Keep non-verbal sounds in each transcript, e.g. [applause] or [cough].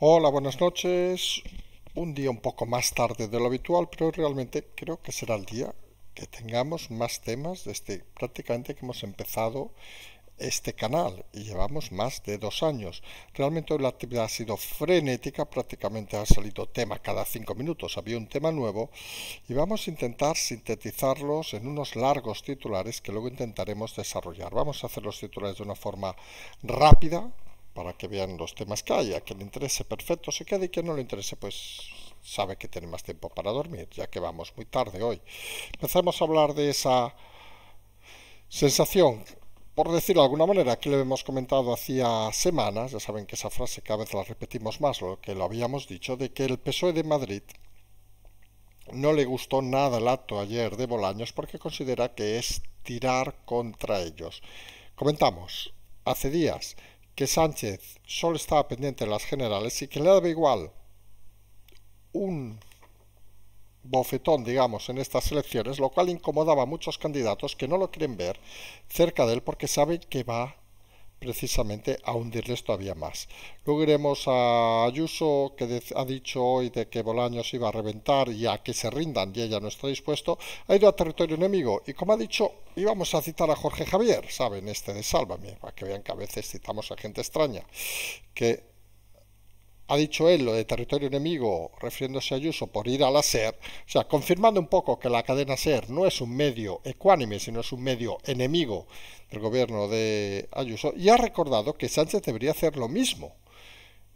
Hola, buenas noches. Un día un poco más tarde de lo habitual, pero realmente creo que será el día que tengamos más temas desde este, prácticamente que hemos empezado este canal y llevamos más de dos años. Realmente la actividad ha sido frenética, prácticamente ha salido tema cada cinco minutos, había un tema nuevo y vamos a intentar sintetizarlos en unos largos titulares que luego intentaremos desarrollar. Vamos a hacer los titulares de una forma rápida, para que vean los temas que hay. A le interese, perfecto, se quede y que no le interese, pues sabe que tiene más tiempo para dormir, ya que vamos muy tarde hoy. Empezamos a hablar de esa sensación, por decirlo de alguna manera, que le hemos comentado hacía semanas, ya saben que esa frase cada vez la repetimos más, lo que lo habíamos dicho, de que el PSOE de Madrid no le gustó nada el acto ayer de Bolaños porque considera que es tirar contra ellos. Comentamos hace días que Sánchez solo estaba pendiente de las generales y que le daba igual un bofetón, digamos, en estas elecciones, lo cual incomodaba a muchos candidatos que no lo quieren ver cerca de él porque saben que va precisamente a hundirles todavía más. Luego iremos a Ayuso, que ha dicho hoy de que Bolaños iba a reventar y a que se rindan, y ella no está dispuesto, ha ido a territorio enemigo, y como ha dicho, íbamos a citar a Jorge Javier, ¿saben? Este de Sálvame, para que vean que a veces citamos a gente extraña, que ha dicho él lo de territorio enemigo, refiriéndose a Ayuso por ir a la SER, o sea, confirmando un poco que la cadena SER no es un medio ecuánime, sino es un medio enemigo del gobierno de Ayuso, y ha recordado que Sánchez debería hacer lo mismo,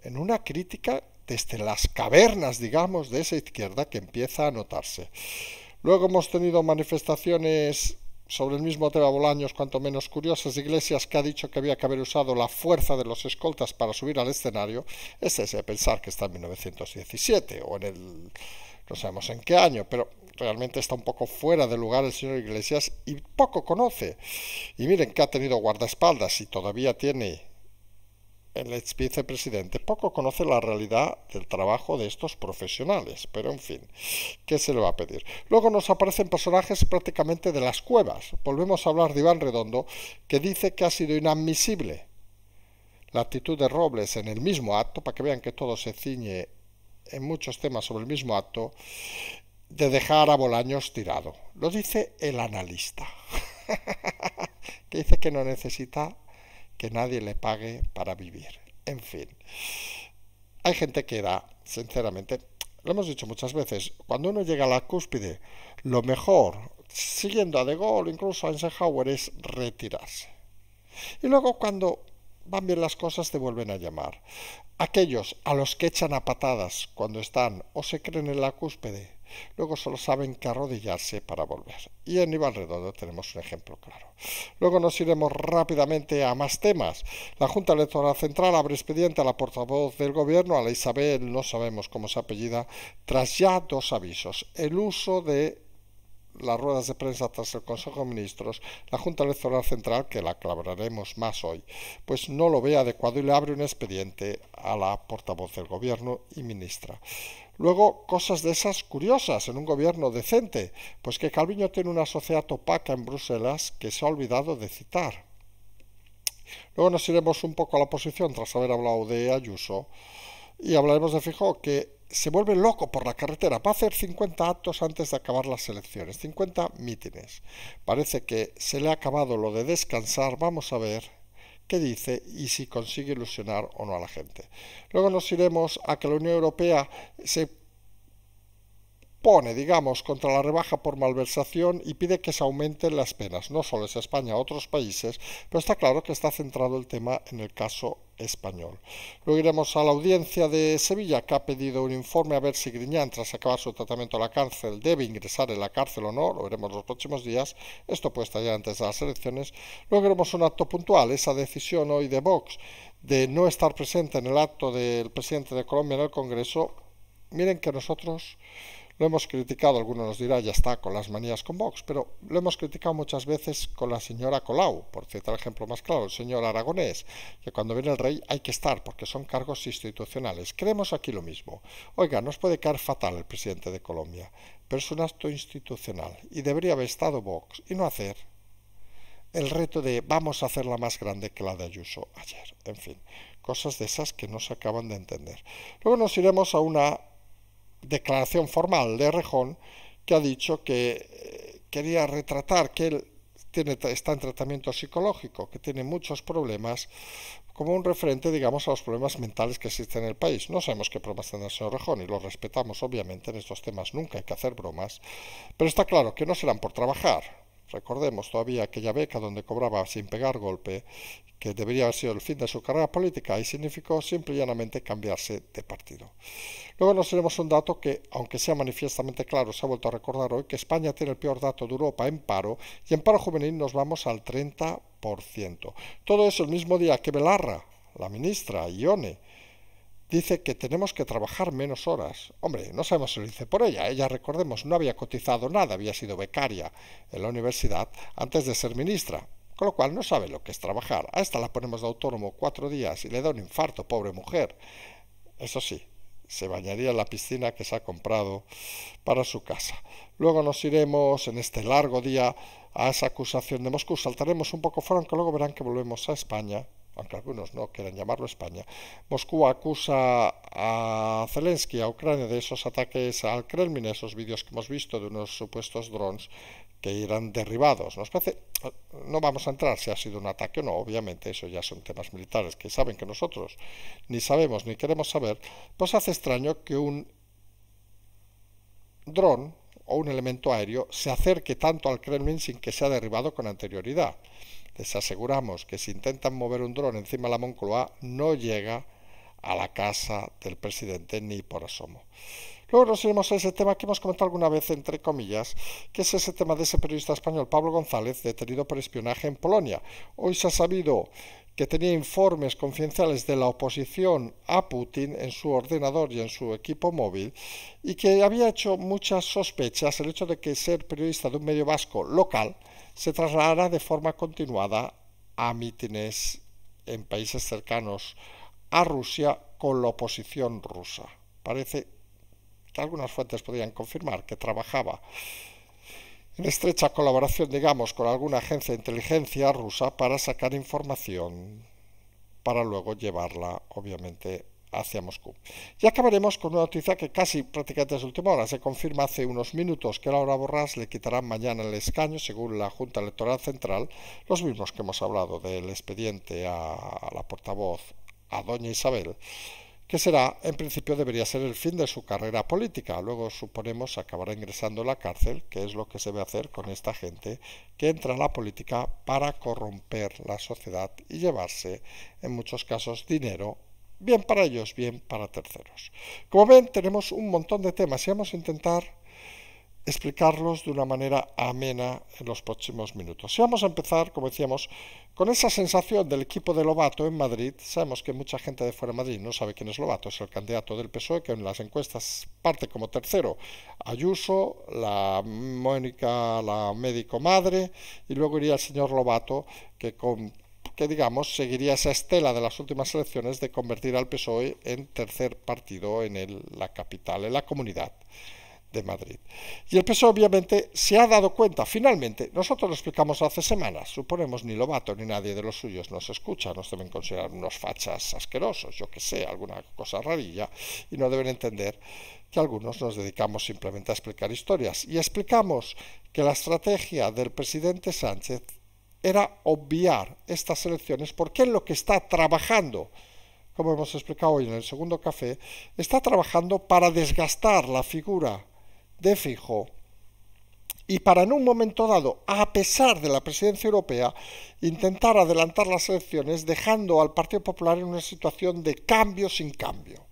en una crítica desde las cavernas, digamos, de esa izquierda que empieza a notarse. Luego hemos tenido manifestaciones sobre el mismo tema Bolaños, cuanto menos curiosas Iglesias, que ha dicho que había que haber usado la fuerza de los escoltas para subir al escenario, es ese pensar que está en 1917 o en el no sabemos en qué año, pero realmente está un poco fuera de lugar el señor Iglesias y poco conoce. Y miren que ha tenido guardaespaldas y todavía tiene el ex vicepresidente poco conoce la realidad del trabajo de estos profesionales, pero en fin, ¿qué se le va a pedir? Luego nos aparecen personajes prácticamente de las cuevas. Volvemos a hablar de Iván Redondo, que dice que ha sido inadmisible la actitud de Robles en el mismo acto, para que vean que todo se ciñe en muchos temas sobre el mismo acto, de dejar a Bolaños tirado. Lo dice el analista, [laughs] que dice que no necesita que nadie le pague para vivir. En fin, hay gente que da, sinceramente, lo hemos dicho muchas veces, cuando uno llega a la cúspide, lo mejor, siguiendo a De Gaulle, incluso a Eisenhower, es retirarse. Y luego cuando van bien las cosas te vuelven a llamar. Aquellos a los que echan a patadas cuando están o se creen en la cúspide luego solo saben que arrodillarse para volver. Y en Iván Redondo tenemos un ejemplo claro. Luego nos iremos rápidamente a más temas. La Junta Electoral Central abre expediente a la portavoz del Gobierno, a la Isabel, no sabemos cómo se apellida, tras ya dos avisos. El uso de las ruedas de prensa tras el Consejo de Ministros, la Junta Electoral Central, que la clavaremos más hoy, pues no lo ve adecuado y le abre un expediente a la portavoz del Gobierno y ministra. Luego, cosas de esas curiosas en un gobierno decente, pues que Calviño tiene una sociedad opaca en Bruselas que se ha olvidado de citar. Luego nos iremos un poco a la oposición tras haber hablado de Ayuso y hablaremos de Fijo que se vuelve loco por la carretera. Va a hacer 50 actos antes de acabar las elecciones, 50 mítines. Parece que se le ha acabado lo de descansar. Vamos a ver qué dice y si consigue ilusionar o no a la gente. Luego nos iremos a que la Unión Europea se pone, digamos, contra la rebaja por malversación y pide que se aumenten las penas. No solo es España, otros países, pero está claro que está centrado el tema en el caso español. Luego iremos a la audiencia de Sevilla, que ha pedido un informe a ver si Griñán, tras acabar su tratamiento en la cárcel, debe ingresar en la cárcel o no, lo veremos los próximos días, esto puede estar ya antes de las elecciones. Luego a un acto puntual, esa decisión hoy de Vox de no estar presente en el acto del presidente de Colombia en el Congreso. Miren que nosotros lo hemos criticado, alguno nos dirá, ya está, con las manías con Vox, pero lo hemos criticado muchas veces con la señora Colau, por citar el ejemplo más claro, el señor aragonés, que cuando viene el rey hay que estar, porque son cargos institucionales. Creemos aquí lo mismo. Oiga, nos puede caer fatal el presidente de Colombia, pero es un acto institucional y debería haber estado Vox y no hacer el reto de vamos a hacerla más grande que la de Ayuso ayer. En fin, cosas de esas que no se acaban de entender. Luego nos iremos a una declaración formal de Rejón, que ha dicho que eh, quería retratar que él está en tratamiento psicológico, que tiene muchos problemas, como un referente, digamos, a los problemas mentales que existen en el país. No sabemos qué problemas tendrá el señor Rejón y lo respetamos, obviamente, en estos temas nunca hay que hacer bromas, pero está claro que no serán por trabajar, Recordemos todavía aquella beca donde cobraba sin pegar golpe, que debería haber sido el fin de su carrera política y significó simple y llanamente cambiarse de partido. Luego nos tenemos un dato que, aunque sea manifiestamente claro, se ha vuelto a recordar hoy, que España tiene el peor dato de Europa en paro y en paro juvenil nos vamos al 30%. Todo eso el mismo día que Belarra, la ministra, Ione, dice que tenemos que trabajar menos horas. Hombre, no sabemos si lo dice por ella. Ella, ¿eh? recordemos, no había cotizado nada, había sido becaria en la universidad antes de ser ministra, con lo cual no sabe lo que es trabajar. A esta la ponemos de autónomo cuatro días y le da un infarto, pobre mujer. Eso sí, se bañaría en la piscina que se ha comprado para su casa. Luego nos iremos en este largo día a esa acusación de Moscú. Saltaremos un poco fuera, aunque luego verán que volvemos a España aunque algunos no quieran llamarlo España. Moscú acusa a Zelensky, a Ucrania, de esos ataques al Kremlin, esos vídeos que hemos visto de unos supuestos drones que eran derribados. Nos parece, no vamos a entrar si ha sido un ataque o no, obviamente eso ya son temas militares que saben que nosotros ni sabemos ni queremos saber, pues hace extraño que un dron o un elemento aéreo se acerque tanto al Kremlin sin que sea derribado con anterioridad. Les aseguramos que si intentan mover un dron encima de la Moncloa no llega a la casa del presidente ni por asomo. Luego nos iremos a ese tema que hemos comentado alguna vez, entre comillas, que es ese tema de ese periodista español Pablo González, detenido por espionaje en Polonia. Hoy se ha sabido que tenía informes confidenciales de la oposición a Putin en su ordenador y en su equipo móvil, y que había hecho muchas sospechas el hecho de que ser periodista de un medio vasco local, se trasladará de forma continuada a mítines en países cercanos a Rusia con la oposición rusa. Parece que algunas fuentes podrían confirmar que trabajaba en estrecha colaboración, digamos, con alguna agencia de inteligencia rusa para sacar información para luego llevarla, obviamente, hacia Moscú. Y acabaremos con una noticia que casi prácticamente es última hora. Se confirma hace unos minutos que Laura Borrás le quitará mañana el escaño, según la Junta Electoral Central, los mismos que hemos hablado del expediente a, la portavoz, a doña Isabel que será, en principio, debería ser el fin de su carrera política. Luego, suponemos, acabará ingresando a la cárcel, que es lo que se ve hacer con esta gente que entra a la política para corromper la sociedad y llevarse, en muchos casos, dinero bien para ellos, bien para terceros. Como ven, tenemos un montón de temas y vamos a intentar explicarlos de una manera amena en los próximos minutos. Y vamos a empezar, como decíamos, con esa sensación del equipo de Lobato en Madrid. Sabemos que mucha gente de fuera de Madrid no sabe quién es Lobato, es el candidato del PSOE que en las encuestas parte como tercero. Ayuso, la Mónica, la médico madre, y luego iría el señor Lobato, que con que digamos seguiría esa estela de las últimas elecciones de convertir al PSOE en tercer partido en la capital, en la comunidad de Madrid. Y el PSOE obviamente se ha dado cuenta, finalmente, nosotros lo explicamos hace semanas, suponemos ni Lobato ni nadie de los suyos nos escucha, nos deben considerar unos fachas asquerosos, yo que sé, alguna cosa rarilla, y no deben entender que algunos nos dedicamos simplemente a explicar historias. Y explicamos que la estrategia del presidente Sánchez era obviar estas elecciones porque es lo que está trabajando, como hemos explicado hoy en el segundo café, está trabajando para desgastar la figura de Fijo y para en un momento dado, a pesar de la presidencia europea, intentar adelantar las elecciones dejando al Partido Popular en una situación de cambio sin cambio.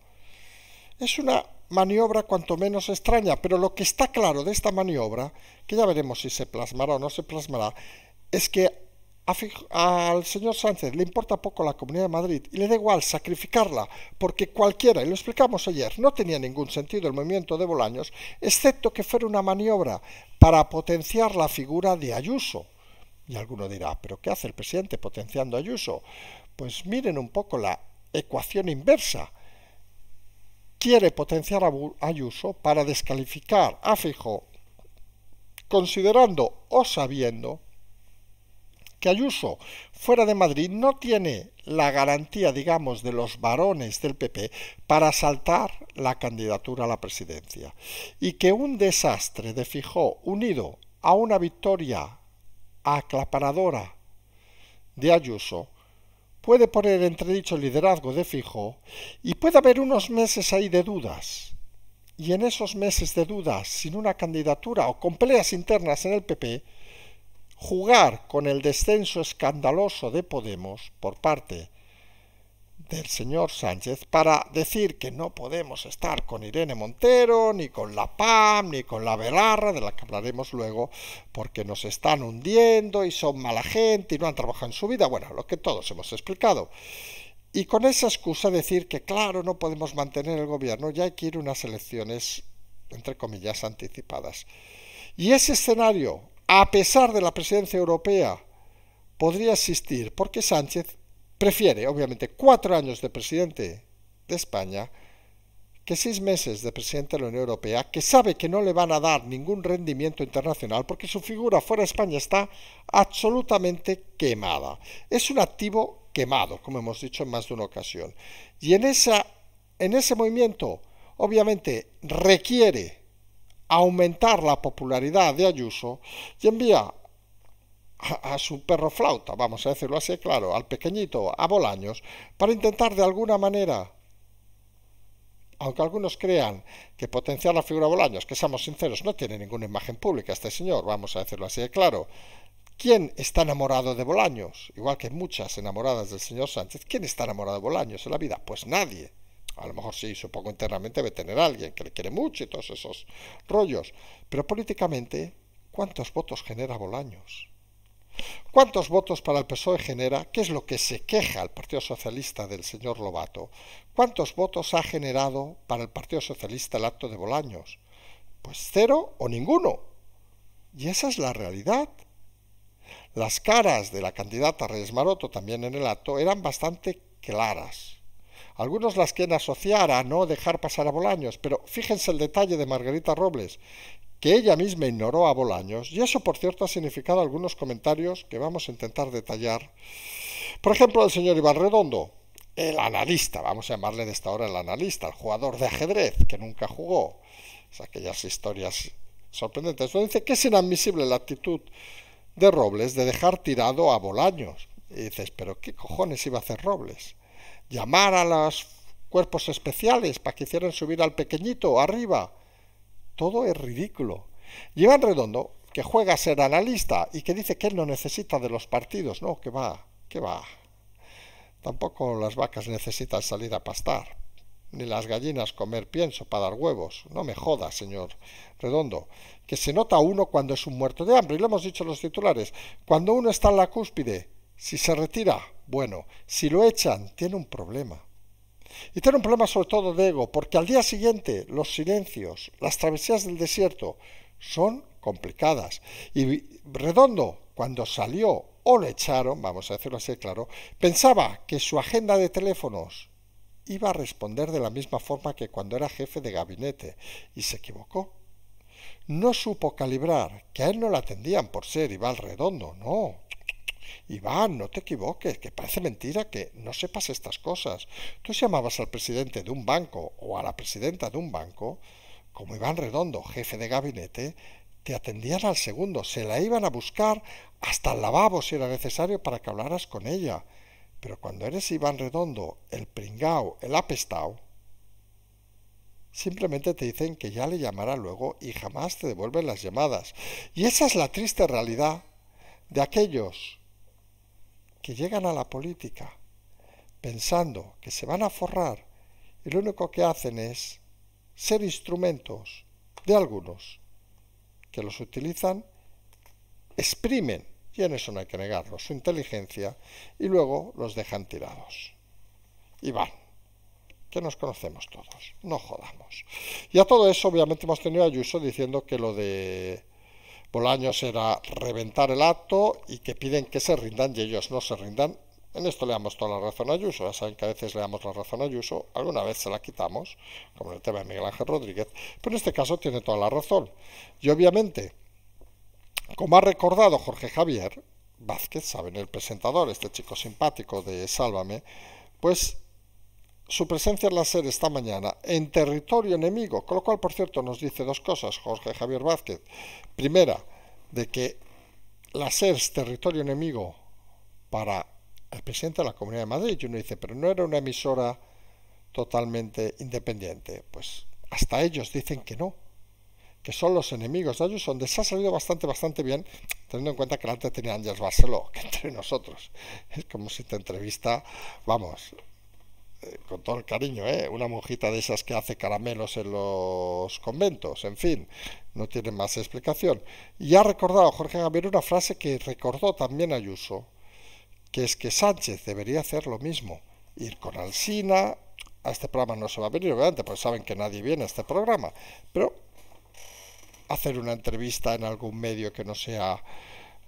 Es una maniobra cuanto menos extraña, pero lo que está claro de esta maniobra, que ya veremos si se plasmará o no se plasmará, es que al señor Sánchez le importa poco la Comunidad de Madrid y le da igual sacrificarla, porque cualquiera, y lo explicamos ayer, no tenía ningún sentido el movimiento de Bolaños, excepto que fuera una maniobra para potenciar la figura de Ayuso. Y alguno dirá, ¿pero qué hace el presidente potenciando Ayuso? Pues miren un poco la ecuación inversa. Quiere potenciar a Ayuso para descalificar a Fijo, considerando o sabiendo que Ayuso fuera de Madrid no tiene la garantía, digamos, de los varones del PP para saltar la candidatura a la presidencia. Y que un desastre de Fijó unido a una victoria aclaparadora de Ayuso puede poner entredicho el liderazgo de Fijó y puede haber unos meses ahí de dudas. Y en esos meses de dudas, sin una candidatura o con peleas internas en el PP, jugar con el descenso escandaloso de Podemos por parte del señor Sánchez para decir que no podemos estar con Irene Montero, ni con la PAM, ni con la Belarra, de la que hablaremos luego, porque nos están hundiendo y son mala gente y no han trabajado en su vida, bueno, lo que todos hemos explicado. Y con esa excusa decir que claro, no podemos mantener el gobierno, ya hay que ir a unas elecciones, entre comillas, anticipadas. Y ese escenario a pesar de la presidencia europea, podría existir, porque Sánchez prefiere, obviamente, cuatro años de presidente de España que seis meses de presidente de la Unión Europea, que sabe que no le van a dar ningún rendimiento internacional porque su figura fuera de España está absolutamente quemada. Es un activo quemado, como hemos dicho en más de una ocasión. Y en, en ese movimiento, obviamente, requiere aumentar la popularidad de Ayuso y envía a, su perro flauta, vamos a decirlo así claro, al pequeñito, a Bolaños, para intentar de alguna manera aunque algunos crean que potenciar la figura de Bolaños, que seamos sinceros, no tiene ninguna imagen pública este señor, vamos a decirlo así de claro. ¿Quién está enamorado de Bolaños? Igual que muchas enamoradas del señor Sánchez, ¿quién está enamorado de Bolaños en la vida? Pues nadie. A lo mejor sí, supongo internamente debe tener alguien que le quiere mucho y todos esos rollos. Pero políticamente, ¿cuántos votos genera Bolaños? ¿Cuántos votos para el PSOE genera? ¿Qué es lo que se queja el Partido Socialista del señor Lobato? ¿Cuántos votos ha generado para el Partido Socialista el acto de Bolaños? Pues cero o ninguno. Y esa es la realidad. Las caras de la candidata Reyes Maroto también en el acto eran bastante claras. Algunos las quieren asociar a no dejar pasar a Bolaños, pero fíjense el detalle de Margarita Robles, que ella misma ignoró a Bolaños, y eso, por cierto, ha significado algunos comentarios que vamos a intentar detallar. Por ejemplo, el señor Ibarredondo, Redondo, el analista, vamos a llamarle de esta hora el analista, el jugador de ajedrez que nunca jugó, es aquellas historias sorprendentes, dice que es inadmisible la actitud de Robles de dejar tirado a Bolaños. Y dices, pero ¿qué cojones iba a hacer Robles? llamar a los cuerpos especiales para que hicieran subir al pequeñito arriba. Todo es ridículo. Iván Redondo, que juega a ser analista y que dice que él no necesita de los partidos, no, que va, que va. Tampoco las vacas necesitan salir a pastar, ni las gallinas comer pienso para dar huevos. No me joda, señor Redondo, que se nota uno cuando es un muerto de hambre, y lo hemos dicho los titulares, cuando uno está en la cúspide, si se retira, bueno, si lo echan, tiene un problema. Y tiene un problema sobre todo de ego, porque al día siguiente los silencios, las travesías del desierto, son complicadas. Y Redondo, cuando salió o lo echaron, vamos a hacerlo así claro, pensaba que su agenda de teléfonos iba a responder de la misma forma que cuando era jefe de gabinete, y se equivocó. No supo calibrar que a él no la atendían por ser Ibal Redondo, no. Iván, no te equivoques, que parece mentira que no sepas estas cosas. Tú llamabas al presidente de un banco o a la presidenta de un banco, como Iván Redondo, jefe de gabinete, te atendían al segundo, se la iban a buscar hasta el lavabo si era necesario para que hablaras con ella. Pero cuando eres Iván Redondo, el pringao, el apestao, Simplemente te dicen que ya le llamará luego y jamás te devuelven las llamadas. Y esa es la triste realidad de aquellos que llegan a la política pensando que se van a forrar y lo único que hacen es ser instrumentos de algunos que los utilizan, exprimen, y en eso no hay que negarlo, su inteligencia, y luego los dejan tirados. Y van, que nos conocemos todos, no jodamos. Y a todo eso, obviamente, hemos tenido a Ayuso diciendo que lo de Bolaños era reventar el acto y que piden que se rindan y ellos no se rindan. En esto le damos toda la razón a Ayuso, ya saben que a veces le damos la razón a Ayuso, alguna vez se la quitamos, como en el tema de Miguel Ángel Rodríguez, pero en este caso tiene toda la razón. Y obviamente, como ha recordado Jorge Javier Vázquez, saben, el presentador, este chico simpático de Sálvame, pues su presencia en la SER esta mañana en territorio enemigo, con lo cual, por cierto, nos dice dos cosas Jorge Javier Vázquez. Primera, de que la SER es territorio enemigo para el presidente de la Comunidad de Madrid. Y uno dice, pero no era una emisora totalmente independiente. Pues hasta ellos dicen que no, que son los enemigos de ellos, donde se ha salido bastante, bastante bien, teniendo en cuenta que antes tenía Ángel Barceló, que entre nosotros es como si te entrevista, vamos, eh, con todo el cariño, ¿eh? una monjita de esas que hace caramelos en los conventos, en fin, no tiene más explicación. Y ha recordado Jorge Gabriel una frase que recordó también Ayuso, que es que Sánchez debería hacer lo mismo, ir con Alsina, a este programa no se va a venir, obviamente, pues saben que nadie viene a este programa, pero hacer una entrevista en algún medio que no sea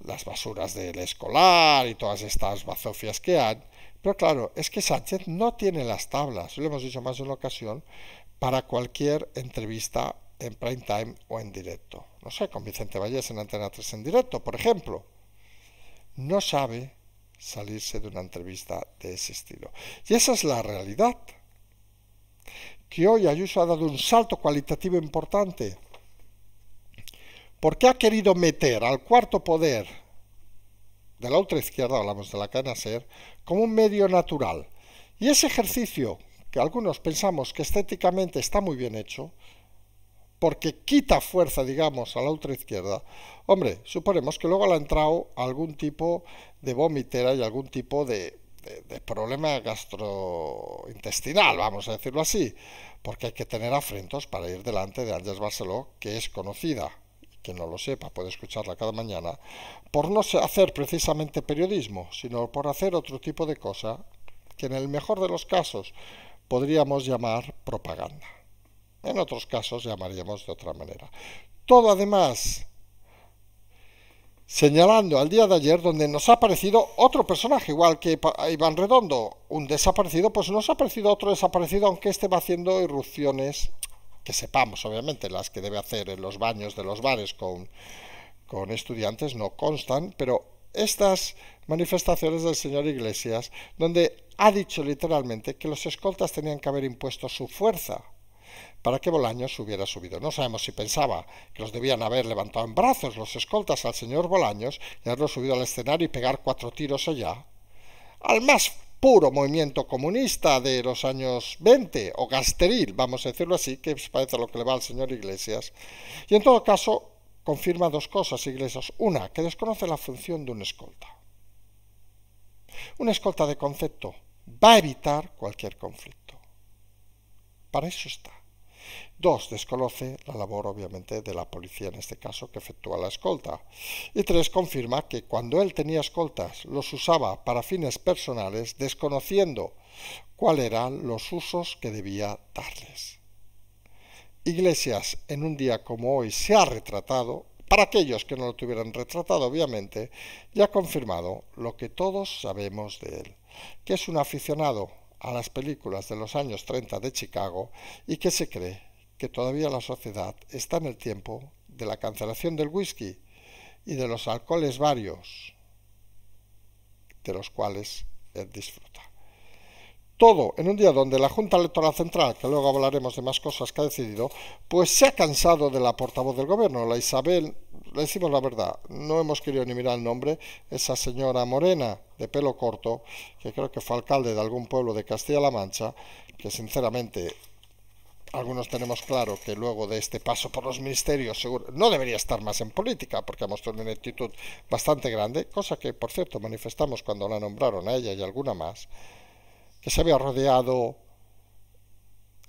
las basuras del escolar y todas estas bazofias que hay, pero claro, es que Sánchez no tiene las tablas, lo hemos dicho más de una ocasión, para cualquier entrevista en prime time o en directo. No sé, con Vicente Vallés en Antena 3 en directo, por ejemplo. No sabe salirse de una entrevista de ese estilo. Y esa es la realidad. Que hoy Ayuso ha dado un salto cualitativo importante. Porque ha querido meter al cuarto poder de la otra izquierda, hablamos de la cadena SER, como un medio natural. Y ese ejercicio, que algunos pensamos que estéticamente está muy bien hecho, porque quita fuerza, digamos, a la otra izquierda, hombre, suponemos que luego le ha entrado algún tipo de vomitera y algún tipo de, de, problema gastrointestinal, vamos a decirlo así, porque hay que tener afrentos para ir delante de Ángel Barceló, que es conocida que no lo sepa, puede escucharla cada mañana, por no hacer precisamente periodismo, sino por hacer otro tipo de cosa que en el mejor de los casos podríamos llamar propaganda. En otros casos llamaríamos de otra manera. Todo además señalando al día de ayer donde nos ha aparecido otro personaje, igual que Iván Redondo, un desaparecido, pues nos ha aparecido otro desaparecido, aunque este va haciendo irrupciones que sepamos, obviamente, las que debe hacer en los baños de los bares con, con estudiantes, no constan, pero estas manifestaciones del señor Iglesias, donde ha dicho literalmente que los escoltas tenían que haber impuesto su fuerza para que Bolaños hubiera subido. No sabemos si pensaba que los debían haber levantado en brazos los escoltas al señor Bolaños y haberlo subido al escenario y pegar cuatro tiros allá. Al más puro movimiento comunista de los años 20, o gasteril, vamos a decirlo así, que parece lo que le va al señor Iglesias. Y en todo caso, confirma dos cosas, Iglesias. Una, que desconoce la función de un escolta. Un escolta de concepto va a evitar cualquier conflicto. Para eso está. Dos, desconoce la labor, obviamente, de la policía en este caso que efectúa la escolta. Y tres, confirma que cuando él tenía escoltas los usaba para fines personales, desconociendo cuáles eran los usos que debía darles. Iglesias, en un día como hoy, se ha retratado, para aquellos que no lo tuvieran retratado, obviamente, y ha confirmado lo que todos sabemos de él, que es un aficionado a las películas de los años 30 de Chicago y que se cree que todavía la sociedad está en el tiempo de la cancelación del whisky y de los alcoholes varios, de los cuales él disfruta. Todo en un día donde la Junta Electoral Central, que luego hablaremos de más cosas que ha decidido, pues se ha cansado de la portavoz del gobierno, la Isabel le decimos la verdad, no hemos querido ni mirar el nombre, esa señora morena de pelo corto, que creo que fue alcalde de algún pueblo de Castilla-La Mancha, que sinceramente algunos tenemos claro que luego de este paso por los ministerios seguro, no debería estar más en política porque ha mostrado una actitud bastante grande, cosa que por cierto manifestamos cuando la nombraron a ella y alguna más, que se había rodeado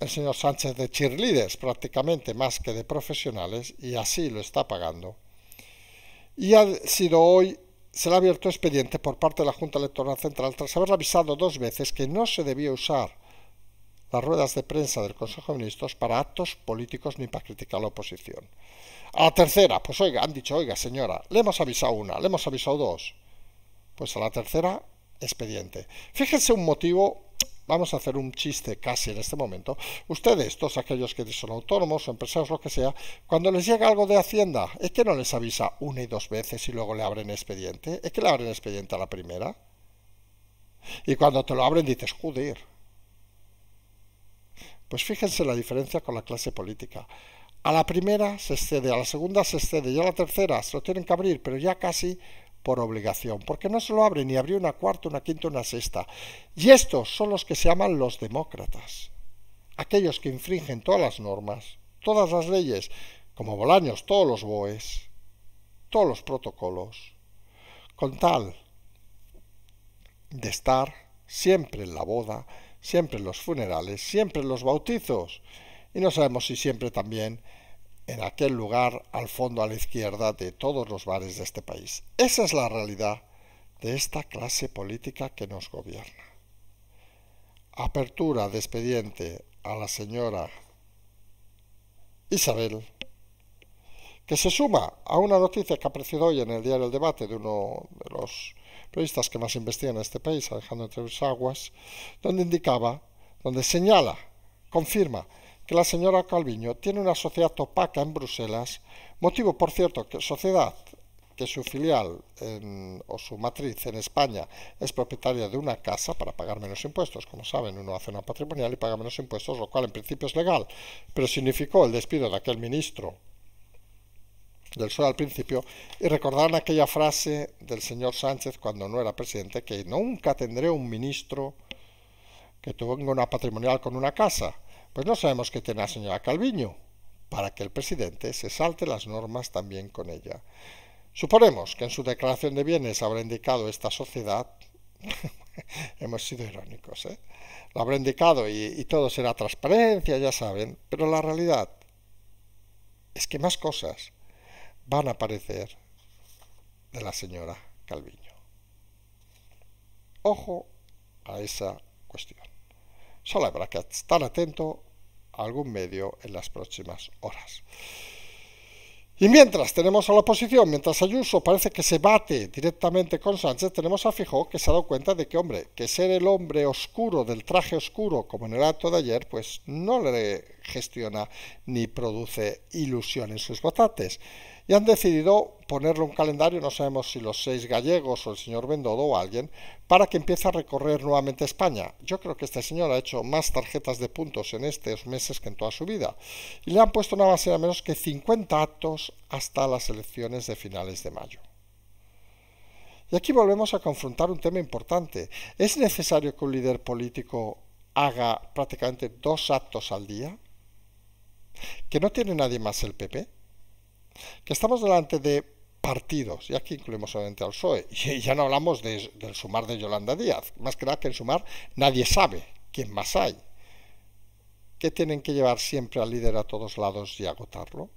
el señor Sánchez de cheerleaders prácticamente más que de profesionales y así lo está pagando y ha sido hoy se le ha abierto expediente por parte de la Junta Electoral Central tras haber avisado dos veces que no se debía usar las ruedas de prensa del Consejo de Ministros para actos políticos ni para criticar a la oposición. A la tercera, pues oiga, han dicho, oiga señora, le hemos avisado una, le hemos avisado dos. Pues a la tercera, expediente. Fíjense un motivo vamos a hacer un chiste casi en este momento, ustedes, todos aquellos que son autónomos o empresarios, lo que sea, cuando les llega algo de Hacienda, ¿es que no les avisa una y dos veces y luego le abren expediente? ¿Es que le abren expediente a la primera? Y cuando te lo abren dices, joder. Pues fíjense la diferencia con la clase política. A la primera se excede, a la segunda se excede y a la tercera se lo tienen que abrir, pero ya casi por obligación, porque no se lo abre ni abrió una cuarta, una quinta, una sexta. Y estos son los que se llaman los demócratas, aquellos que infringen todas las normas, todas las leyes, como Bolaños, todos los BOEs, todos los protocolos, con tal de estar siempre en la boda, siempre en los funerales, siempre en los bautizos, y no sabemos si siempre también en aquel lugar al fondo a la izquierda de todos los bares de este país. Esa es la realidad de esta clase política que nos gobierna. Apertura de expediente a la señora Isabel, que se suma a una noticia que aparecido hoy en el diario El Debate de uno de los periodistas que más investigan en este país, Alejandro aguas, donde indicaba, donde señala, confirma, que la señora Calviño tiene una sociedad opaca en Bruselas, motivo, por cierto, que sociedad que su filial o su matriz en España es propietaria de una casa para pagar menos impuestos. Como saben, uno hace una patrimonial y paga menos impuestos, lo cual en principio es legal, pero significó el despido de aquel ministro del sol al principio y recordar aquella frase del señor Sánchez cuando no era presidente que nunca tendré un ministro que tenga una patrimonial con una casa pues no sabemos qué tiene la señora Calviño para que el presidente se salte las normas también con ella. Suponemos que en su declaración de bienes habrá indicado esta sociedad. [laughs] Hemos sido irónicos, ¿eh? Lo habrá indicado y, y todo será transparencia, ya saben, pero la realidad es que más cosas van a aparecer de la señora Calviño. Ojo a esa cuestión. Solo habrá que estar atento a algún medio en las próximas horas. Y mientras tenemos a la oposición, mientras Ayuso parece que se bate directamente con Sánchez, tenemos a Fijó que se ha dado cuenta de que, hombre, que ser el hombre oscuro del traje oscuro, como en el acto de ayer, pues no le gestiona ni produce ilusión en sus votantes y han decidido ponerle un calendario, no sabemos si los seis gallegos o el señor Bendodo o alguien, para que empiece a recorrer nuevamente España. Yo creo que este señor ha hecho más tarjetas de puntos en estos meses que en toda su vida. Y le han puesto nada más y menos que 50 actos hasta las elecciones de finales de mayo. Y aquí volvemos a confrontar un tema importante. ¿Es necesario que un líder político haga prácticamente dos actos al día? ¿Que no tiene nadie más el PP? que estamos delante de partidos, y aquí incluimos solamente al PSOE, [laughs] y ya no hablamos del sumar de Yolanda Díaz, más que nada que en sumar nadie sabe quién más hay, que tienen que llevar siempre al líder a todos lados y agotarlo.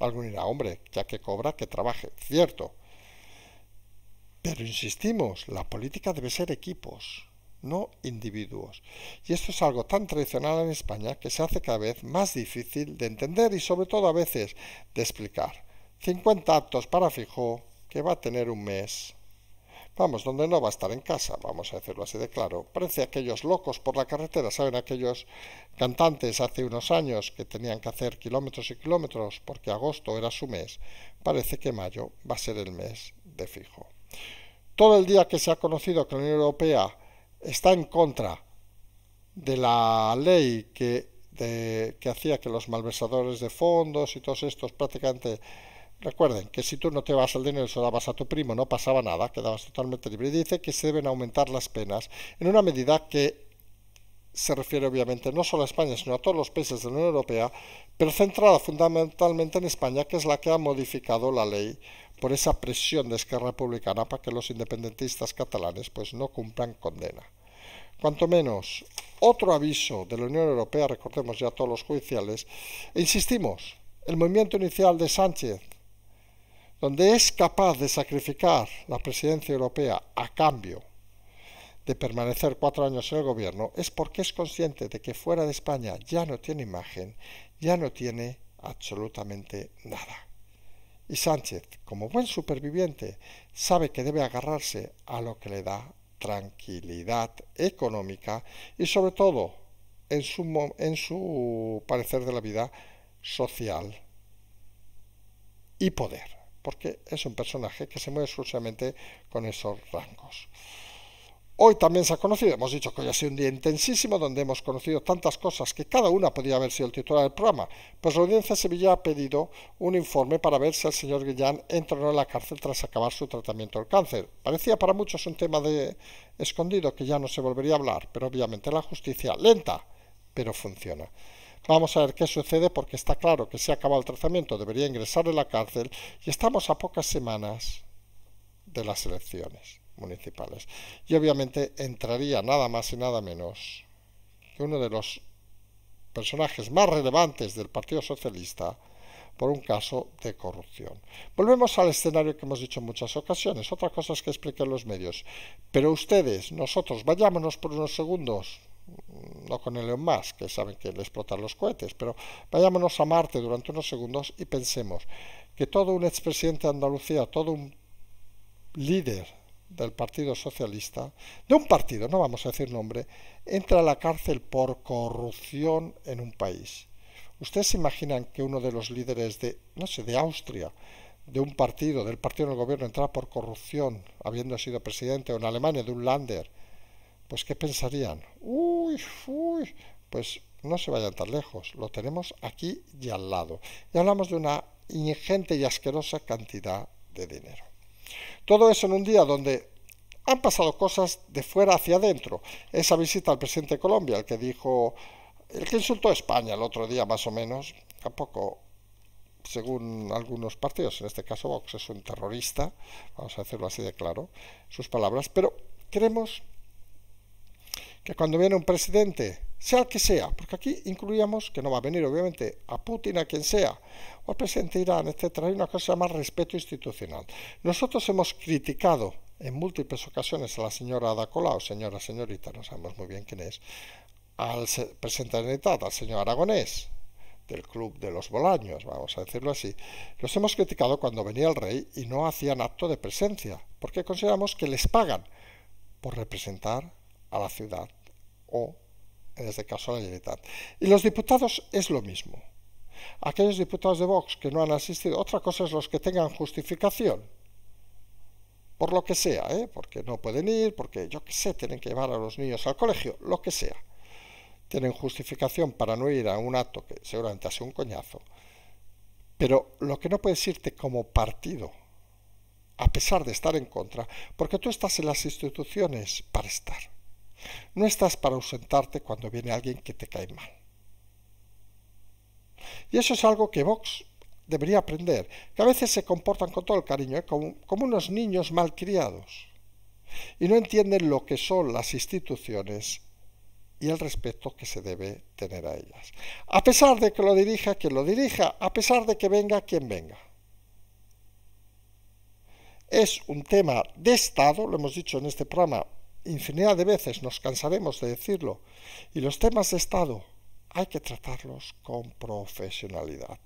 Algún dirá, hombre, ya que cobra, que trabaje, cierto. Pero insistimos, la política debe ser equipos no individuos. Y esto es algo tan tradicional en España que se hace cada vez más difícil de entender y sobre todo a veces de explicar. 50 actos para Fijo que va a tener un mes. Vamos, donde no va a estar en casa, vamos a hacerlo así de claro. Parece aquellos locos por la carretera, ¿saben? Aquellos cantantes hace unos años que tenían que hacer kilómetros y kilómetros porque agosto era su mes. Parece que mayo va a ser el mes de fijo. Todo el día que se ha conocido que la Unión Europea está en contra de la ley que, hacía que los malversadores de fondos y todos estos prácticamente Recuerden que si tú no te vas al dinero y se lo dabas a tu primo, no pasaba nada, quedabas totalmente libre. Y dice que se deben aumentar las penas en una medida que se refiere obviamente no solo a España, sino a todos los países de la Unión Europea, pero centrada fundamentalmente en España, que es la que ha modificado la ley por esa presión de Esquerra Republicana para que los independentistas catalanes pues no cumplan condena cuanto menos otro aviso de la Unión Europea, recordemos ya todos los judiciales, e insistimos, el movimiento inicial de Sánchez, donde es capaz de sacrificar la presidencia europea a cambio de permanecer cuatro años en el gobierno, es porque es consciente de que fuera de España ya no tiene imagen, ya no tiene absolutamente nada. Y Sánchez, como buen superviviente, sabe que debe agarrarse a lo que le da tranquilidad económica y sobre todo en su, en su parecer de la vida social y poder, porque es un personaje que se mueve exclusivamente con esos rangos. Hoy también se ha conocido, hemos dicho que hoy ha sido un día intensísimo donde hemos conocido tantas cosas que cada una podía haber sido el titular del programa, pues la audiencia de Sevilla ha pedido un informe para ver si el señor Guillán entra o no en la cárcel tras acabar su tratamiento del cáncer. Parecía para muchos un tema de escondido que ya no se volvería a hablar, pero obviamente la justicia lenta, pero funciona. Vamos a ver qué sucede porque está claro que si acabado el tratamiento debería ingresar en la cárcel y estamos a pocas semanas de las elecciones municipales. Y obviamente entraría nada más y nada menos que uno de los personajes más relevantes del Partido Socialista por un caso de corrupción. Volvemos al escenario que hemos dicho en muchas ocasiones, otra cosa es que expliquen los medios, pero ustedes, nosotros, vayámonos por unos segundos, no con el Elon Musk, que saben que le explotan los cohetes, pero vayámonos a Marte durante unos segundos y pensemos que todo un expresidente de Andalucía, todo un líder del Partido Socialista, de un partido, no vamos a decir nombre, entra a la cárcel por corrupción en un país. ¿Ustedes se imaginan que uno de los líderes de, no sé, de Austria, de un partido, del partido en el gobierno, entra por corrupción, habiendo sido presidente, o en Alemania, de un Lander? Pues, ¿qué pensarían? Uy, uy, pues no se vayan tan lejos, lo tenemos aquí y al lado. Y hablamos de una ingente y asquerosa cantidad de dinero. Todo eso en un día donde han pasado cosas de fuera hacia adentro. Esa visita al presidente de Colombia, el que dijo, el que insultó a España el otro día más o menos, tampoco, según algunos partidos, en este caso Vox es un terrorista, vamos a hacerlo así de claro, sus palabras, pero queremos que cuando viene un presidente, sea el que sea, porque aquí incluíamos que no va a venir obviamente a Putin, a quien sea, o al presidente Irán, etc. hay una cosa que respeto institucional. Nosotros hemos criticado en múltiples ocasiones a la señora Ada Colau, señora, señorita, no sabemos muy bien quién es, al presidente de la al señor Aragonés, del Club de los Bolaños, vamos a decirlo así, los hemos criticado cuando venía el rey y no hacían acto de presencia, porque consideramos que les pagan por representar a la ciudad o, en este caso, la libertad Y los diputados es lo mismo. Aquellos diputados de Vox que no han asistido, otra cosa es los que tengan justificación, por lo que sea, ¿eh? porque no pueden ir, porque yo qué sé, tienen que llevar a los niños al colegio, lo que sea. Tienen justificación para no ir a un acto que seguramente hace un coñazo. Pero lo que no puedes irte como partido, a pesar de estar en contra, porque tú estás en las instituciones para estar. No estás para ausentarte cuando viene alguien que te cae mal. Y eso es algo que Vox debería aprender, que a veces se comportan con todo el cariño, ¿eh? como, unos niños malcriados, y no entienden lo que son las instituciones y el respeto que se debe tener a ellas. A pesar de que lo dirija quien lo dirija, a pesar de que venga quien venga. Es un tema de Estado, lo hemos dicho en este programa infinidad de veces nos cansaremos de decirlo, y los temas de Estado hay que tratarlos con profesionalidad,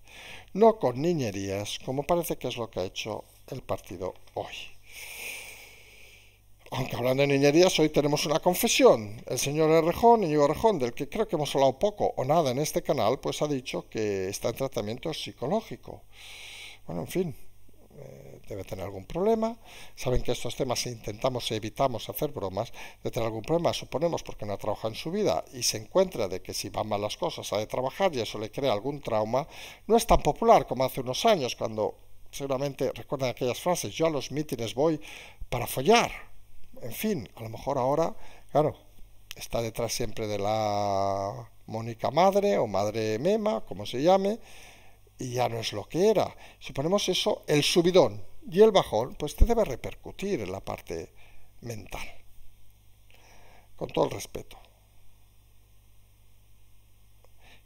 no con niñerías, como parece que es lo que ha hecho el partido hoy. Aunque hablando de niñerías, hoy tenemos una confesión. El señor Errejón, Íñigo del que creo que hemos hablado poco o nada en este canal, pues ha dicho que está en tratamiento psicológico. Bueno, en fin, eh, debe tener algún problema. Saben que estos temas intentamos y evitamos hacer bromas. debe tener algún problema, suponemos, porque no trabaja en su vida y se encuentra de que si van mal las cosas ha de trabajar y eso le crea algún trauma. No es tan popular como hace unos años, cuando seguramente recuerdan aquellas frases, yo a los mítines voy para follar. En fin, a lo mejor ahora, claro, está detrás siempre de la Mónica Madre o Madre Mema, como se llame, y ya no es lo que era. Suponemos eso el subidón. Y el bajón, pues te debe repercutir en la parte mental. Con todo el respeto.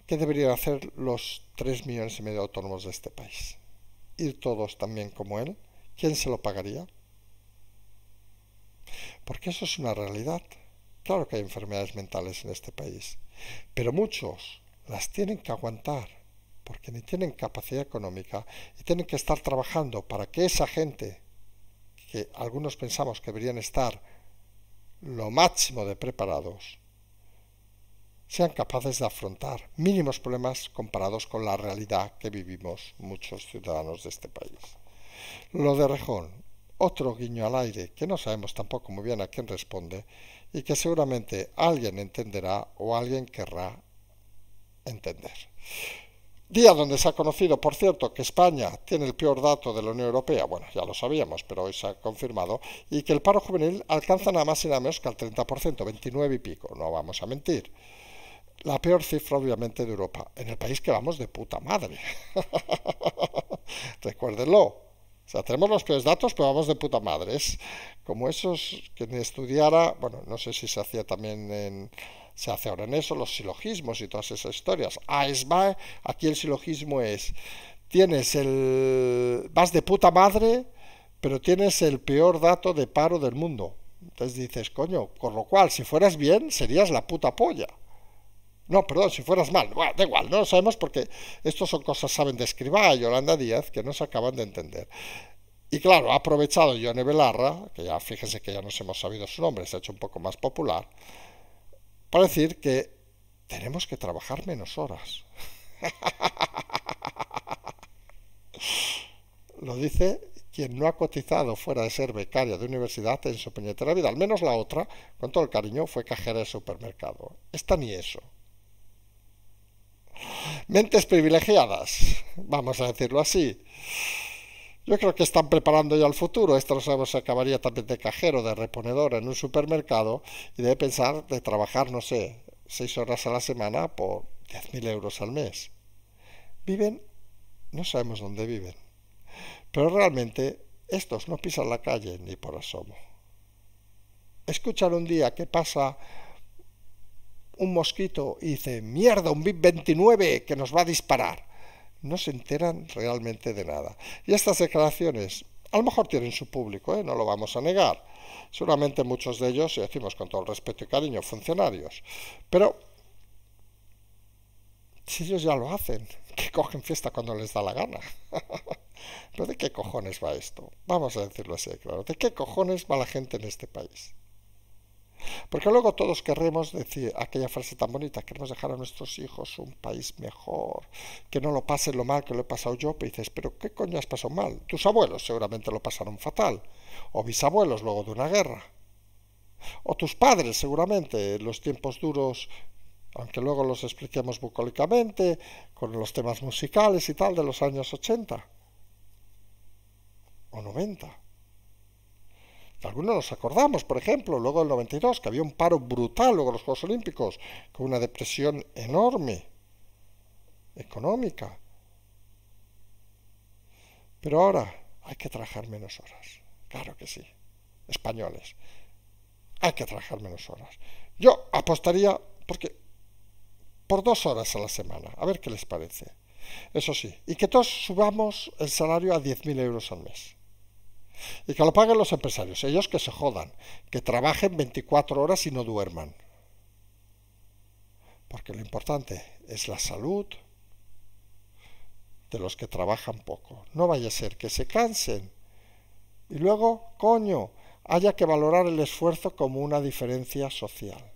¿Qué deberían hacer los 3 millones y medio de autónomos de este país? ¿Ir todos también como él? ¿Quién se lo pagaría? Porque eso es una realidad. Claro que hay enfermedades mentales en este país, pero muchos las tienen que aguantar porque ni tienen capacidad económica y tienen que estar trabajando para que esa gente, que algunos pensamos que deberían estar lo máximo de preparados, sean capaces de afrontar mínimos problemas comparados con la realidad que vivimos muchos ciudadanos de este país. Lo de Rejón, otro guiño al aire que no sabemos tampoco muy bien a quién responde y que seguramente alguien entenderá o alguien querrá entender. Día donde se ha conocido, por cierto, que España tiene el peor dato de la Unión Europea, bueno, ya lo sabíamos, pero hoy se ha confirmado, y que el paro juvenil alcanza nada más y nada menos que al 30%, 29 y pico, no vamos a mentir. La peor cifra, obviamente, de Europa, en el país que vamos de puta madre. [laughs] Recuérdenlo, sea, tenemos los peores datos, pero vamos de puta madre. Es como esos que ni estudiara, bueno, no sé si se hacía también en, se hace ahora en eso, los silogismos y todas esas historias. Ah, es aquí el silogismo es, tienes el, vas de puta madre, pero tienes el peor dato de paro del mundo. Entonces dices, coño, con lo cual, si fueras bien, serías la puta polla. No, perdón, si fueras mal. Bueno, da igual, no lo sabemos porque estos son cosas, saben de Escribá y Yolanda Díaz, que no se acaban de entender. Y claro, ha aprovechado Yone Belarra, que ya fíjense que ya nos hemos sabido su nombre, se ha hecho un poco más popular, para decir que tenemos que trabajar menos horas. [laughs] lo dice quien no ha cotizado fuera de ser becaria de universidad en su puñetera vida, al menos la otra, con todo el cariño, fue cajera de supermercado. Esta ni eso mentes privilegiadas, vamos a decirlo así. Yo creo que están preparando ya el futuro. Esto sabemos, se acabaría también de cajero, de reponedor en un supermercado y debe pensar de trabajar, no sé, seis horas a la semana por 10.000 euros al mes. Viven, no sabemos dónde viven. Pero realmente estos no pisan la calle ni por asomo. Escuchar un día qué pasa un mosquito y dice, mierda, un VIP-29 que nos va a disparar. No se enteran realmente de nada. Y estas declaraciones a lo mejor tienen su público, ¿eh? no lo vamos a negar. solamente muchos de ellos, y decimos con todo el respeto y cariño, funcionarios. Pero si ellos ya lo hacen, [laughs] que cogen fiesta cuando les da la gana. [laughs] ¿Pero de qué cojones va esto? Vamos a decirlo así, claro. ¿De qué cojones va la gente en este país? Porque luego todos queremos decir aquella frase tan bonita, queremos dejar a nuestros hijos un país mejor, que no lo pasen lo mal que lo he pasado yo, pero dices, pero ¿qué coño has pasado mal? Tus abuelos seguramente lo pasaron fatal, o abuelos luego de una guerra, o tus padres seguramente los tiempos duros, aunque luego los expliquemos bucólicamente, con los temas musicales y tal de los años 80 o 90. Algunos nos acordamos, por ejemplo, luego del 92, que había un paro brutal luego los Juegos Olímpicos, con una depresión enorme, económica. Pero ahora hay que trabajar menos horas. Claro que sí. Españoles. Hay que trabajar menos horas. Yo apostaría porque por dos horas a la semana. A ver qué les parece. Eso sí. Y que todos subamos el salario a 10.000 euros al mes. Y que lo paguen los empresarios, ellos que se jodan, que trabajen 24 horas y no duerman. Porque lo importante es la salud de los que trabajan poco. No vaya a ser que se cansen. Y luego, coño, haya que valorar el esfuerzo como una diferencia social.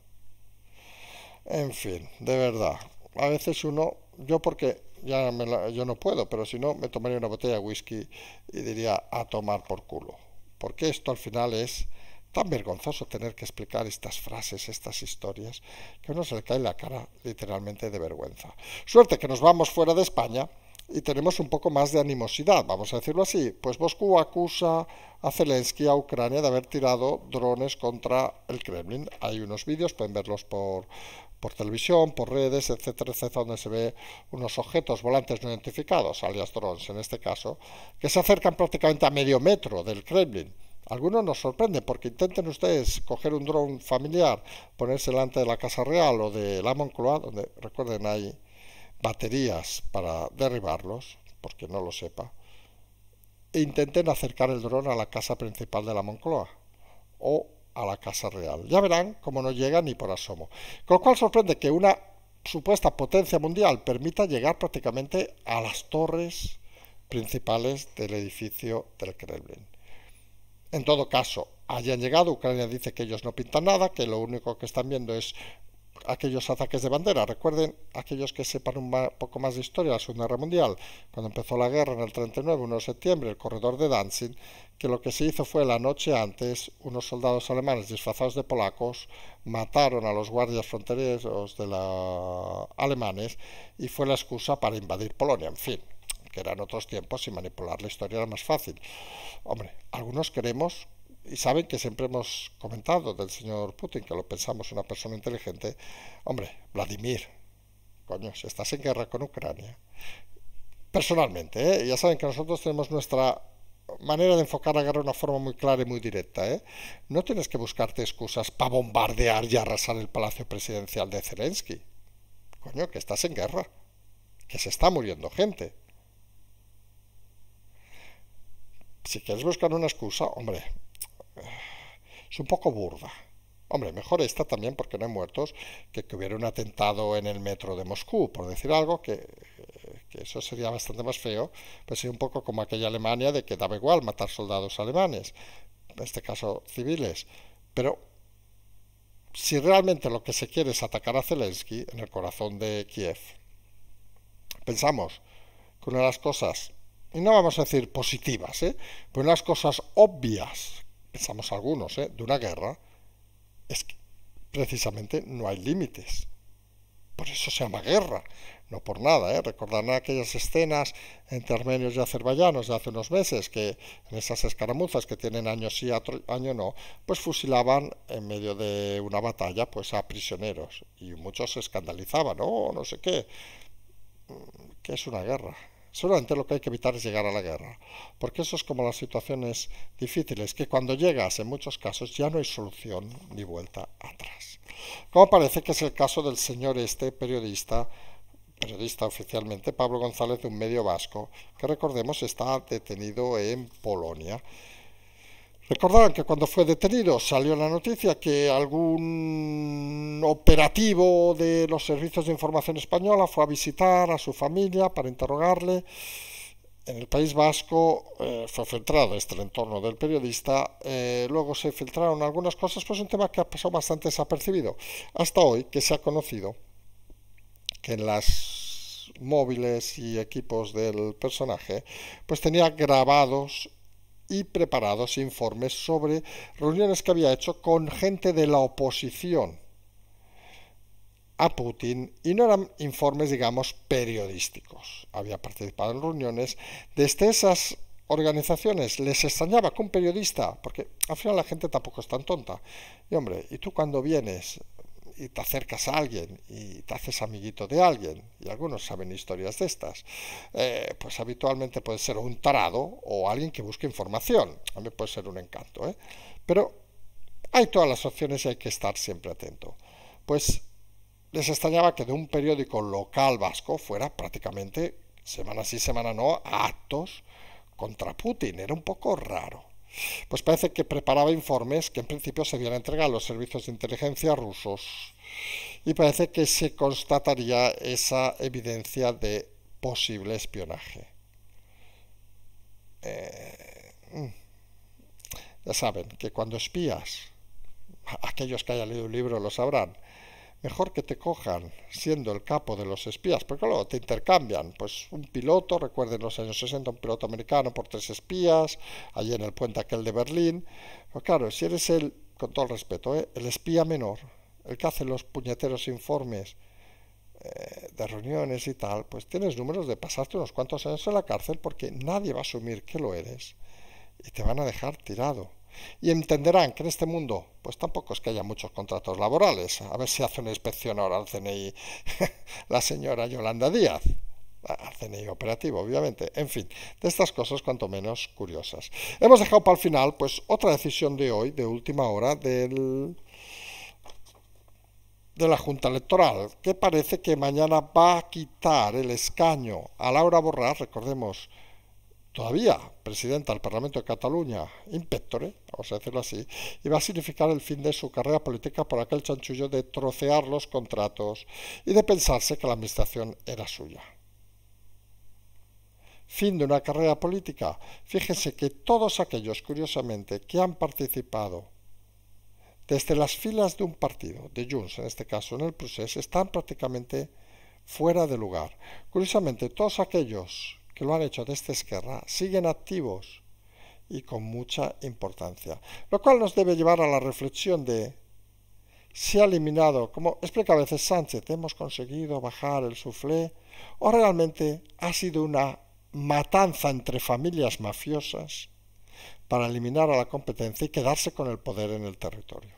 En fin, de verdad, a veces uno, yo porque yo no puedo, pero si no, me tomaría una botella de whisky y diría a tomar por culo. Porque esto al final es tan vergonzoso tener que explicar estas frases, estas historias, que a uno se le cae la cara literalmente de vergüenza. Suerte que nos vamos fuera de España y tenemos un poco más de animosidad, vamos a decirlo así, pues Moscú acusa a Zelensky, a Ucrania, de haber tirado drones contra el Kremlin. Hay unos vídeos, pueden verlos por, por televisión, por redes, etcétera, etcétera, donde se ve unos objetos volantes no identificados, alias drones en este caso, que se acercan prácticamente a medio metro del Kremlin. Algunos nos sorprenden porque intenten ustedes coger un dron familiar, ponerse delante de la Casa Real o de la Moncloa, donde recuerden hay baterías para derribarlos, porque no lo sepa, e intenten acercar el dron a la casa principal de la Moncloa o a la Casa Real. Ya verán cómo no llega ni por asomo. Con lo cual sorprende que una supuesta potencia mundial permita llegar prácticamente a las torres principales del edificio del Kremlin. En todo caso, hayan llegado, Ucrania dice que ellos no pintan nada, que lo único que están viendo es aquellos ataques de bandera. Recuerden, aquellos que sepan un poco más de historia de la Segunda Guerra Mundial, cuando empezó la guerra en el 39, 1 de septiembre, el corredor de Danzig, que lo que se hizo fue la noche antes, unos soldados alemanes disfrazados de polacos mataron a los guardias fronterizos de los alemanes y fue la excusa para invadir Polonia, en fin que eran otros tiempos y manipular la historia era más fácil. Hombre, algunos queremos y saben que siempre hemos comentado del señor Putin, que lo pensamos una persona inteligente, hombre, Vladimir, coño, si estás en guerra con Ucrania, personalmente, ¿eh? ya saben que nosotros tenemos nuestra manera de enfocar la guerra de una forma muy clara y muy directa. ¿eh? No tienes que buscarte excusas para bombardear y arrasar el palacio presidencial de Zelensky. Coño, que estás en guerra, que se está muriendo gente. Si quieres buscar una excusa, hombre, es un poco burda. Hombre, mejor esta también porque no hay muertos que que hubiera un atentado en el metro de Moscú, por decir algo, que, eso sería bastante más feo, pues sería un poco como aquella Alemania de que daba igual matar soldados alemanes, en este caso civiles. Pero si realmente lo que se quiere es atacar a Zelensky en el corazón de Kiev, pensamos que una de las cosas, y no vamos a decir positivas, ¿eh? pero una de las cosas obvias pensamos algunos, ¿eh? de una guerra, es que precisamente no hay límites. Por eso se llama guerra, no por nada. ¿eh? Recordarán aquellas escenas entre armenios y azerbaiyanos de hace unos meses, que en esas escaramuzas que tienen año sí, año no, pues fusilaban en medio de una batalla pues a prisioneros. Y muchos se escandalizaban, oh, no sé qué, mm, que es una guerra. Seguramente lo que hay que evitar es llegar a la guerra, porque eso es como las situaciones difíciles, que cuando llegas en muchos casos ya no hay solución ni vuelta atrás. Como parece que es el caso del señor este periodista periodista oficialmente, Pablo González de un medio vasco, que recordemos está detenido en Polonia Recordaban que cuando fue detenido salió la noticia que algún operativo de los servicios de información española fue a visitar a su familia para interrogarle. En el País Vasco eh, fue filtrado este el entorno del periodista. Eh, luego se filtraron algunas cosas, pues un tema que ha pasado bastante desapercibido. Hasta hoy que se ha conocido que en las móviles y equipos del personaje, pues tenía grabados y preparados informes sobre reuniones que había hecho con gente de la oposición a Putin y no eran informes, digamos, periodísticos. Había participado en reuniones desde esas organizaciones. Les extrañaba que un periodista, porque al final la gente tampoco es tan tonta. Y hombre, ¿y tú cuando vienes y te acercas a alguien y te haces amiguito de alguien, y algunos saben historias de estas, eh, pues habitualmente puede ser un tarado o alguien que busque información. A mí puede ser un encanto, ¿eh? Pero hay todas las opciones y hay que estar siempre atento. Pues les extrañaba que de un periódico local vasco fuera prácticamente, semana sí, semana no, actos contra Putin. Era un poco raro pues parece que preparaba informes que en principio se habían entregado a los servicios de inteligencia rusos y parece que se constataría esa evidencia de posible espionaje. Eh, mm. ya saben que cuando espías, aquellos que hayan leído el libro lo sabrán, mejor que te cojan siendo el capo de los espías, porque luego te intercambian, pues un piloto, recuerden los años 60, un piloto americano por tres espías, allí en el puente aquel de Berlín. Pues claro, si eres el, con todo el respeto, ¿eh? el espía menor, el que hace los puñeteros informes eh, de reuniones y tal, pues tienes números de pasarte unos cuantos años en la cárcel porque nadie va a asumir que lo eres y te van a dejar tirado y entenderán que en este mundo pues tampoco es que haya muchos contratos laborales. A ver si hace una inspección ahora al CNI [laughs] la señora Yolanda Díaz. Al CNI operativo, obviamente. En fin, de estas cosas cuanto menos curiosas. Hemos dejado para el final pues otra decisión de hoy, de última hora, del de la Junta Electoral, que parece que mañana va a quitar el escaño a Laura Borrás, recordemos, todavía presidenta del Parlamento de Cataluña, impectore, vamos a decirlo así, iba a significar el fin de su carrera política por aquel chanchullo de trocear los contratos y de pensarse que la administración era suya. Fin de una carrera política. Fíjense que todos aquellos, curiosamente, que han participado desde las filas de un partido, de Junts en este caso, en el proceso, están prácticamente fuera de lugar. Curiosamente, todos aquellos que lo han hecho desde Esquerra siguen activos y con mucha importancia. Lo cual nos debe llevar a la reflexión de si ha eliminado, como explica a veces Sánchez, hemos conseguido bajar el suflé, o realmente ha sido una matanza entre familias mafiosas para eliminar a la competencia y quedarse con el poder en el territorio.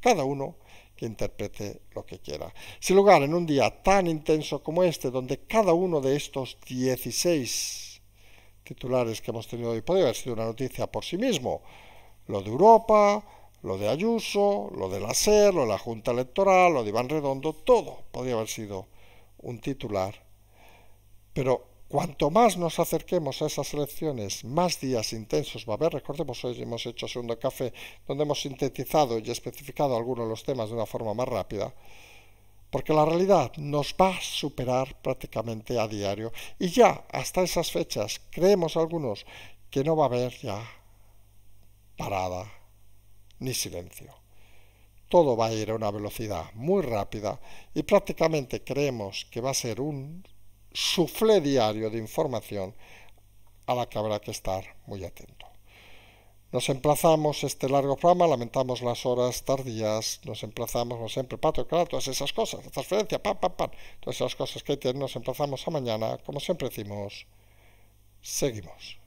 Cada uno que interprete lo que quiera. Sin lugar, en un día tan intenso como este, donde cada uno de estos 16 titulares que hemos tenido hoy podría haber sido una noticia por sí mismo, lo de Europa, lo de Ayuso, lo de la SER, lo de la Junta Electoral, lo de Iván Redondo, todo podría haber sido un titular, pero Cuanto más nos acerquemos a esas elecciones, más días intensos va a haber. Recordemos, hoy hemos hecho segundo café donde hemos sintetizado y especificado algunos de los temas de una forma más rápida. Porque la realidad nos va a superar prácticamente a diario. Y ya hasta esas fechas creemos algunos que no va a haber ya parada ni silencio. Todo va a ir a una velocidad muy rápida y prácticamente creemos que va a ser un sufle diario de información a la que habrá que estar muy atento. Nos emplazamos este largo programa, lamentamos las horas tardías, nos emplazamos, como siempre, pato, claro, todas esas cosas, la transferencia, pam, pam, pam, todas esas cosas que tener, nos emplazamos a mañana, como siempre decimos, seguimos.